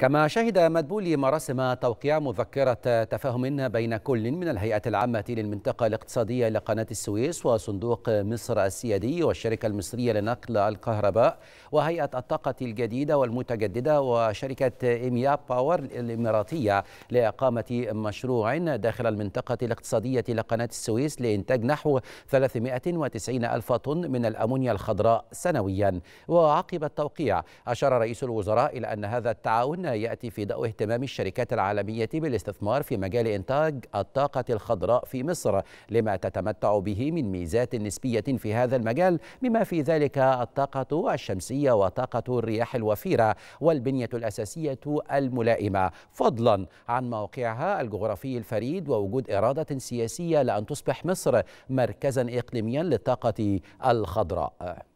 كما شهد مدبولي مراسم توقيع مذكرة تفاهم بين كل من الهيئة العامة للمنطقة الاقتصادية لقناة السويس وصندوق مصر السيادي والشركة المصرية لنقل الكهرباء وهيئة الطاقة الجديدة والمتجددة وشركة إيميا باور الإماراتية لإقامة مشروع داخل المنطقة الاقتصادية لقناة السويس لإنتاج نحو 390 ألف طن من الأمونيا الخضراء سنويا وعقب التوقيع أشار رئيس الوزراء إلى أن هذا التعاون يأتي في ضوء اهتمام الشركات العالمية بالاستثمار في مجال إنتاج الطاقة الخضراء في مصر لما تتمتع به من ميزات نسبية في هذا المجال بما في ذلك الطاقة الشمسية وطاقة الرياح الوفيرة والبنية الأساسية الملائمة فضلا عن موقعها الجغرافي الفريد ووجود إرادة سياسية لأن تصبح مصر مركزا إقليميا للطاقة الخضراء